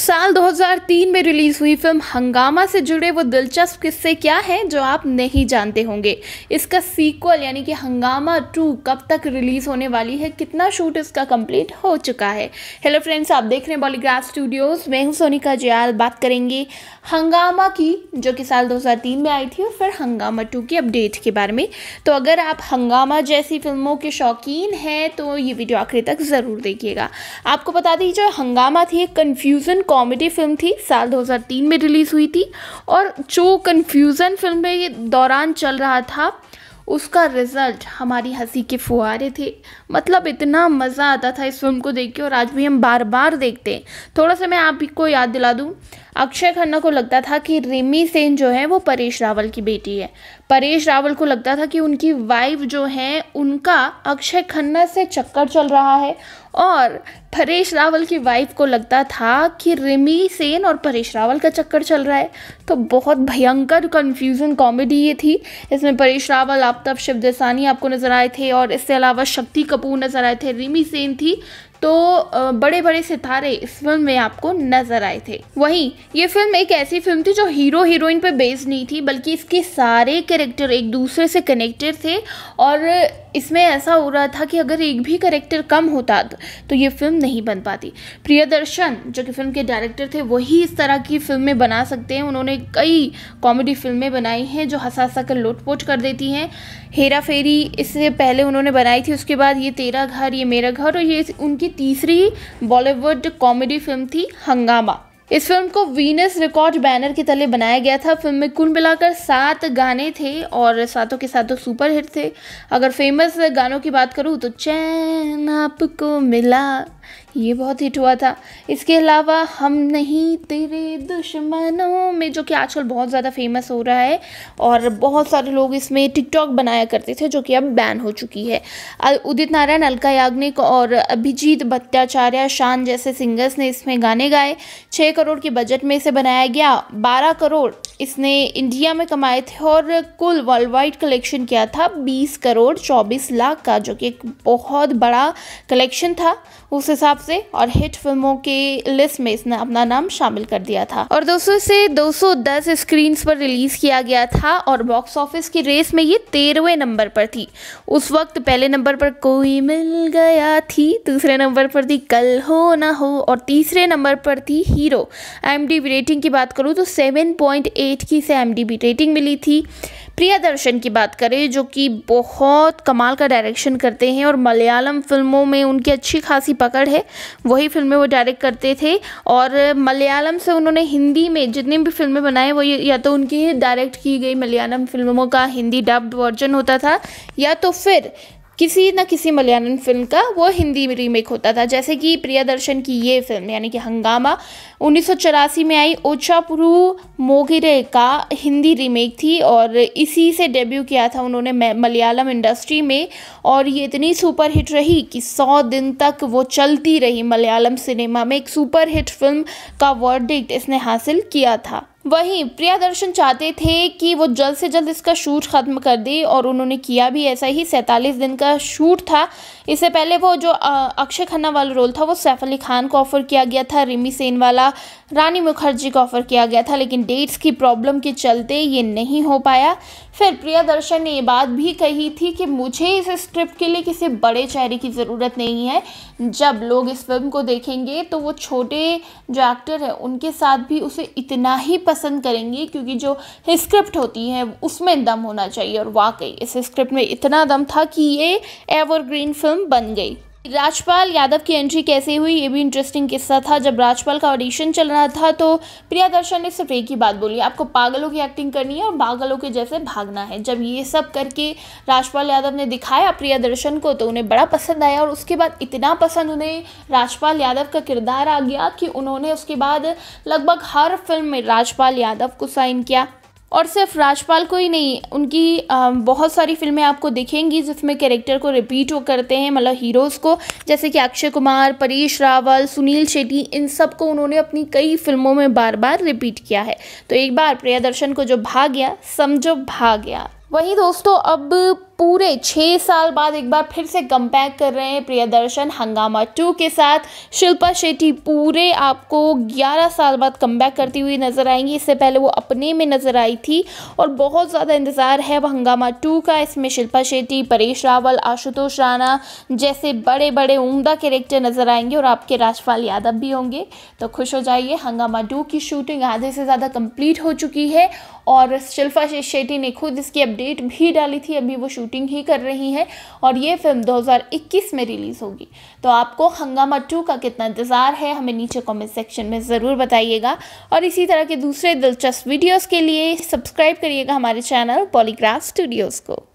साल 2003 में रिलीज हुई फिल्म हंगामा से जुड़े वो दिलचस्प किस्से क्या हैं जो आप नहीं जानते होंगे इसका सीक्वल यानी कि हंगामा टू कब तक रिलीज होने वाली है कितना शूट इसका कंप्लीट हो चुका है हेलो फ्रेंड्स आप देख रहे हैं बॉलीग्राफ स्टूडियोज़ मैं हूं सोनिका जयाल बात करेंगे हंगामा की जो कि साल दो में आई थी और फिर हंगामा टू की अपडेट के बारे में तो अगर आप हंगामा जैसी फिल्मों के शौकीन हैं तो ये वीडियो आखिर तक ज़रूर देखिएगा आपको बता दीजिए हंगामा थी एक कन्फ्यूज़न कॉमेडी फिल्म थी साल 2003 में रिलीज़ हुई थी और जो कन्फ्यूज़न फिल्म में दौरान चल रहा था उसका रिज़ल्ट हमारी हंसी के फुहारे थे मतलब इतना मज़ा आता था इस फिल्म को देख के और आज भी हम बार बार देखते हैं थोड़ा सा मैं आप को याद दिला दूं अक्षय खन्ना को लगता था कि रिमी सेन जो है वो परेश रावल की बेटी है परेश रावल को लगता था कि उनकी वाइफ जो है उनका अक्षय खन्ना से चक्कर चल रहा है और परेश रावल की वाइफ को लगता था कि रिमी सेन और परेश रावल का चक्कर चल रहा है तो बहुत भयंकर कन्फ्यूजन कॉमेडी ये थी इसमें परेश रावल आफ्ताब देसानी आपको नज़र आए थे और इसके अलावा शक्ति कपूर नज़र आए थे रिमी सेन थी तो बड़े बड़े सितारे इस फिल्म में आपको नजर आए थे वहीं ये फिल्म एक ऐसी फिल्म थी जो हीरो हीरोइन पर बेस्ड नहीं थी बल्कि इसके सारे कैरेक्टर एक दूसरे से कनेक्टेड थे और इसमें ऐसा हो रहा था कि अगर एक भी करेक्टर कम होता तो, तो ये फिल्म नहीं बन पाती प्रियदर्शन जो कि फिल्म के डायरेक्टर थे वही इस तरह की फिल्में बना सकते हैं उन्होंने कई कॉमेडी फिल्में बनाई हैं जो हंसा हंसा कर लोटपोट कर देती हैं हेरा फेरी इससे पहले उन्होंने बनाई थी उसके बाद ये तेरा घर ये मेरा घर और ये उनकी तीसरी बॉलीवुड कॉमेडी फिल्म थी हंगामा इस फिल्म को वीनस रिकॉर्ड बैनर के तले बनाया गया था फिल्म में कुल मिलाकर सात गाने थे और सातों के सातों हिट थे अगर फेमस गानों की बात करूँ तो चैन आपको मिला ये बहुत हिट हुआ था इसके अलावा हम नहीं तेरे दुश्मनों में जो कि आजकल बहुत ज़्यादा फेमस हो रहा है और बहुत सारे लोग इसमें टिकटॉक बनाया करते थे जो कि अब बैन हो चुकी है उदित नारायण अलका याग्निक और अभिजीत भट्टाचार्य शान जैसे सिंगर्स ने इसमें गाने गाए छः करोड़ के बजट में इसे बनाया गया बारह करोड़ इसने इंडिया में कमाए थे और कुल वर्ल्ड वाइड कलेक्शन किया था बीस करोड़ चौबीस लाख का जो कि एक बहुत बड़ा कलेक्शन था उस हिसाब से और हिट फिल्मों के लिस्ट में इसने अपना नाम शामिल कर दिया था और दोस्तों इसे 210 स्क्रीन्स पर रिलीज किया गया था और बॉक्स ऑफिस की रेस में ये तेरहवें नंबर पर थी उस वक्त पहले नंबर पर कोई मिल गया थी दूसरे नंबर पर थी कल हो ना हो और तीसरे नंबर पर थी हीरो एम रेटिंग की बात करूँ तो सेवन की से एम रेटिंग मिली थी प्रिया दर्शन की बात करें जो कि बहुत कमाल का डायरेक्शन करते हैं और मलयालम फिल्मों में उनकी अच्छी खासी पकड़ है वही फिल्में वो डायरेक्ट करते थे और मलयालम से उन्होंने हिंदी में जितनी भी फिल्में बनाए वो या तो उनकी डायरेक्ट की गई मलयालम फिल्मों का हिंदी डब्ड वर्जन होता था या तो फिर किसी न किसी मलयालम फिल्म का वो हिंदी रीमेक होता था जैसे कि प्रियादर्शन की ये फिल्म यानी कि हंगामा उन्नीस में आई ओचापुरू मोगिरे का हिंदी रीमेक थी और इसी से डेब्यू किया था उन्होंने मलयालम इंडस्ट्री में और ये इतनी सुपर हिट रही कि सौ दिन तक वो चलती रही मलयालम सिनेमा में एक सुपर हिट फिल्म का वर्डिक्ट इसने हासिल किया था वहीं प्रिया दर्शन चाहते थे कि वो जल्द से जल्द इसका शूट ख़त्म कर दे और उन्होंने किया भी ऐसा ही सैंतालीस दिन का शूट था इससे पहले वो जो अक्षय खन्ना वाला रोल था वो सैफ अली खान को ऑफ़र किया गया था रिमी सेन वाला रानी मुखर्जी को ऑफ़र किया गया था लेकिन डेट्स की प्रॉब्लम के चलते ये नहीं हो पाया फिर प्रिया दर्शन ने ये बात भी कही थी कि मुझे इस स्क्रिप्ट के लिए किसी बड़े चेहरे की ज़रूरत नहीं है जब लोग इस फिल्म को देखेंगे तो वो छोटे जो एक्टर हैं उनके साथ भी उसे इतना ही पसंद करेंगे क्योंकि जो स्क्रिप्ट होती है उसमें दम होना चाहिए और वाकई इस स्क्रिप्ट में इतना दम था कि ये एवरग्रीन फिल्म बन गई राजपाल यादव की एंट्री कैसे हुई ये भी इंटरेस्टिंग किस्सा था जब राजपाल का ऑडिशन चल रहा था तो प्रिया दर्शन ने सिर्फ एक ही बात बोली आपको पागलों की एक्टिंग करनी है और पागलों के जैसे भागना है जब ये सब करके राजपाल यादव ने दिखाया प्रिया दर्शन को तो उन्हें बड़ा पसंद आया और उसके बाद इतना पसंद उन्हें राजपाल यादव का किरदार आ गया कि उन्होंने उसके बाद लगभग हर फिल्म में राजपाल यादव को साइन किया और सिर्फ राजपाल को ही नहीं उनकी बहुत सारी फिल्में आपको दिखेंगी जिसमें कैरेक्टर को रिपीट वो करते हैं मतलब हीरोज़ को जैसे कि अक्षय कुमार परेश रावल सुनील शेट्टी इन सब को उन्होंने अपनी कई फिल्मों में बार बार रिपीट किया है तो एक बार प्रिया दर्शन को जो भाग गया समझो भाग गया वहीं दोस्तों अब पूरे छः साल बाद एक बार फिर से कंपेयर कर रहे हैं प्रियदर्शन हंगामा टू के साथ शिल्पा शेट्टी पूरे आपको 11 साल बाद कमबैक करती हुई नज़र आएंगी इससे पहले वो अपने में नज़र आई थी और बहुत ज़्यादा इंतज़ार है अब हंगामा टू का इसमें शिल्पा शेट्टी परेश रावल आशुतोष राणा जैसे बड़े बड़े उमदा कैरेक्टर नज़र आएंगे और आपके राजपाल यादव भी होंगे तो खुश हो जाइए हंगामा टू की शूटिंग आधे से ज़्यादा कम्प्लीट हो चुकी है और शिल्पा शेट्टी ने खुद इसकी अपडेट भी डाली थी अभी वो शूट शूटिंग ही कर रही हैं और ये फिल्म 2021 में रिलीज़ होगी तो आपको हंगामा टू का कितना इंतज़ार है हमें नीचे कमेंट सेक्शन में ज़रूर बताइएगा और इसी तरह के दूसरे दिलचस्प वीडियोज़ के लिए सब्सक्राइब करिएगा हमारे चैनल पॉलीग्राफ स्टूडियोज़ को